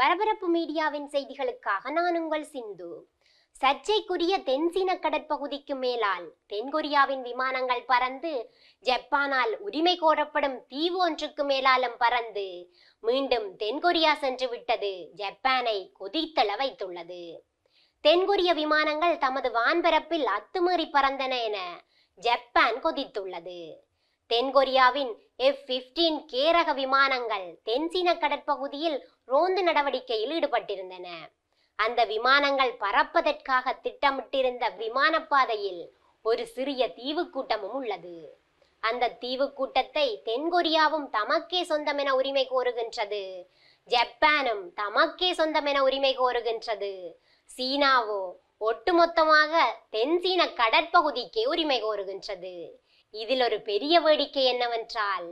பரபரப்பு மீடியாவின் செய்திகளுக்காக நான் உங்கள் சிந்து சர்ச்சைக்குரிய தென்சீன கடற்பகுதிக்கு மேலால் தென்கொரியாவின் விமானங்கள் பறந்து ஜப்பானால் உரிமை கோரப்படும் தீவு ஒன்றுக்கு மேலாலும் பறந்து மீண்டும் தென்கொரியா சென்று விட்டது ஜப்பானை கொதித்தள வைத்துள்ளது தென்கொரிய விமானங்கள் தமது வான்பரப்பில் அத்துமீறி பறந்தன என ஜப்பான் கொதித்துள்ளது தென்கொரியாவின் எஃப் பிப்டீன் கேரக விமானங்கள் தென்சீன கடற்பகுதியில் ரோந்து நடவடிக்கையில் ஈடுபட்டிருந்தன அந்த விமானங்கள் பறப்பதற்காக திட்டமிட்டிருந்த விமானப்பாதையில் ஒரு சிறிய தீவு கூட்டமும் உள்ளது அந்த தீவு கூட்டத்தை தென்கொரியாவும் தமக்கே சொந்தமென உரிமை கோருகின்றது ஜப்பானும் தமக்கே சொந்தமென உரிமை கோருகின்றது சீனாவோ ஒட்டுமொத்தமாக தென்சீன கடற்பகுதிக்கே உரிமை கோருகின்றது இதில் ஒரு பெரிய வேடிக்கை என்னவென்றால்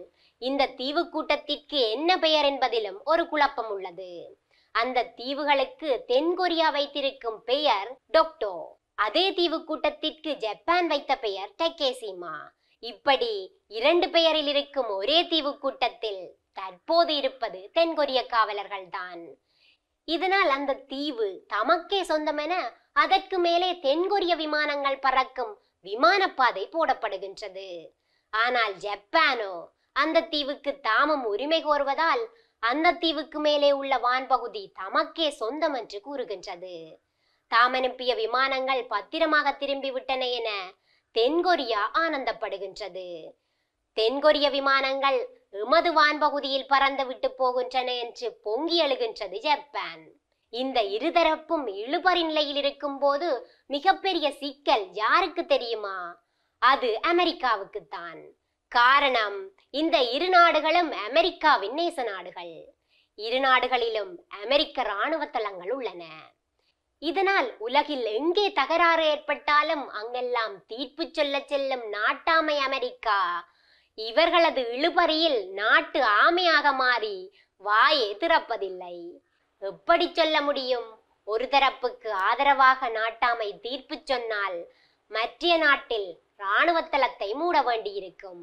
இந்த தீவு கூட்டத்திற்கு என்ன பெயர் என்பதிலும் ஒரு குழப்பம் உள்ளது அந்த தீவுகளுக்கு தென்கொரியா வைத்திருக்கும் பெயர் டொக்டோ அதே தீவு கூட்டத்திற்கு ஜப்பான் வைத்த பெயர் டெக்கேசிமா இப்படி இரண்டு பெயரில் இருக்கும் ஒரே தீவு கூட்டத்தில் தற்போது இருப்பது தென்கொரிய காவலர்கள் தான் இதனால் அந்த தீவு தமக்கே சொந்தமென அதற்கு மேலே தென்கொரிய விமானங்கள் பறக்கும் விமானப்பாதை போடப்படுகின்றது ஆனால் ஜப்பானோ அந்த தீவுக்கு தாமம் உரிமை கோருவதால் அந்த தீவுக்கு மேலே உள்ள வான்பகுதி தமக்கே சொந்தம் என்று கூறுகின்றது தாம் அனுப்பிய விமானங்கள் பத்திரமாக திரும்பிவிட்டன என தென்கொரியா ஆனந்தப்படுகின்றது தென்கொரிய விமானங்கள் எமது வான்பகுதியில் பறந்து விட்டு போகின்றன என்று பொங்கி எழுகின்றது ஜப்பான் இந்த இருதரப்பும் இழுபறி நிலையில் இருக்கும் போது மிகப்பெரிய சிக்கல் யாருக்கு தெரியுமா அது அமெரிக்காவுக்குத்தான் காரணம் இந்த இரு நாடுகளும் அமெரிக்காவின் நேச நாடுகள் இரு நாடுகளிலும் அமெரிக்க இராணுவ தளங்கள் உள்ளன இதனால் உலகில் எங்கே தகராறு ஏற்பட்டாலும் அங்கெல்லாம் தீர்ப்பு சொல்ல செல்லும் நாட்டாமை அமெரிக்கா இவர்களது இழுபறியில் நாட்டு ஆமையாக மாறி வாயே திறப்பதில்லை எப்படி சொல்ல முடியும் ஒரு தரப்புக்கு ஆதரவாக நாட்டாமை தீர்ப்பு சொன்னால் மற்ற நாட்டில் இராணுவ தளத்தை மூட வேண்டியிருக்கும்